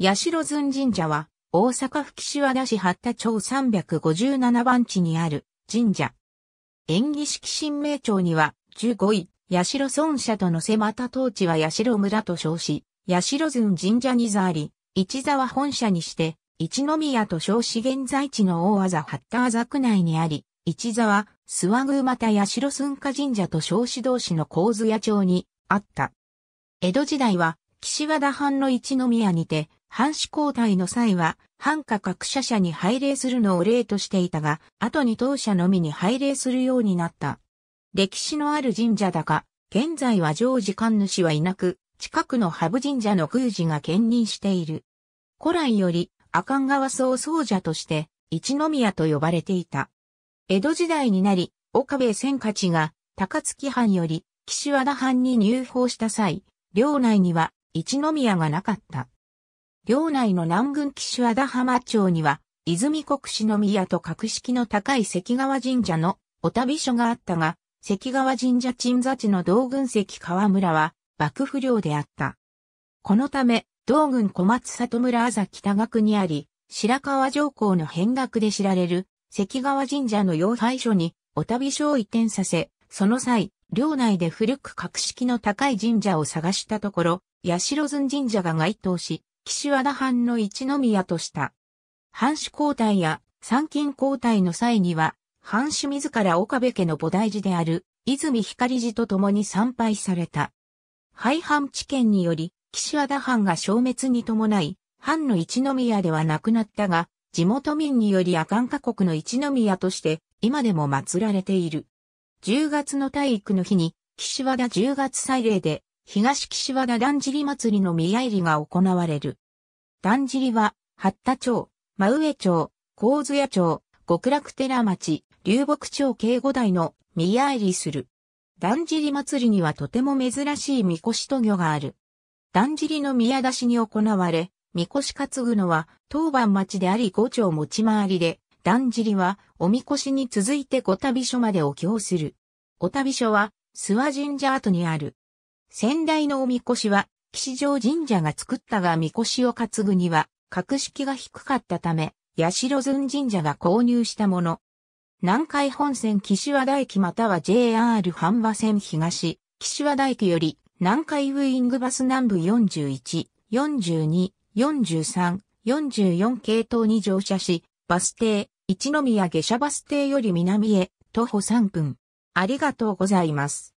八代寸神社は、大阪府岸和田市八田町357番地にある神社。演技式神明町には、15位、八代村社との瀬又当地は八代村と称し、八代寸神社に座あり、市沢本社にして、一宮と称し現在地の大和座八田和座区内にあり、市沢、諏訪宮また八代寸家神社と称し同士の神津屋町にあった。江戸時代は、岸和田藩の一宮にて、藩士交代の際は、藩下各社社に拝礼するのを例としていたが、後に当社のみに拝礼するようになった。歴史のある神社だが、現在は常時神主はいなく、近くの羽生神社の宮司が兼任している。古来より、阿寒川総総者として、一宮と呼ばれていた。江戸時代になり、岡部千勝が、高槻藩より、岸和田藩に入法した際、領内には、一宮がなかった。領内の南軍騎手和田浜町には、泉国の宮と格式の高い関川神社のお旅所があったが、関川神社鎮座地の道軍関川村は、幕府領であった。このため、道軍小松里村あざ北学にあり、白川上皇の変額で知られる、関川神社の要廃所に、お旅所を移転させ、その際、領内で古く格式の高い神社を探したところ、八代寸神社が該当し、岸和田藩の一宮とした。藩主交代や参勤交代の際には、藩主自ら岡部家の菩提寺である、泉光寺と共に参拝された。廃藩置県により、岸和田藩が消滅に伴い、藩の一宮ではなくなったが、地元民により阿寒家国の一宮として、今でも祀られている。10月の体育の日に、岸和田10月祭礼で、東岸和田だんじり祭りの宮入りが行われる。だんじりは、八田町、真上町、神津屋町、極楽寺町、流木町警護台の宮入りする。だんじり祭りにはとても珍しい神輿と魚がある。だんじりの宮出しに行われ、神輿担ぐのは当番町であり五町持ち回りで、だんじりはお神輿に続いて五旅所までお経する。お旅所は諏訪神社跡にある。仙台のおみこしは、岸上神社が作ったがみこしを担ぐには、格式が低かったため、八代寸神社が購入したもの。南海本線岸和田駅または JR 半和線東、岸和田駅より南海ウイングバス南部41、42、43、44系統に乗車し、バス停、一宮下車バス停より南へ、徒歩3分。ありがとうございます。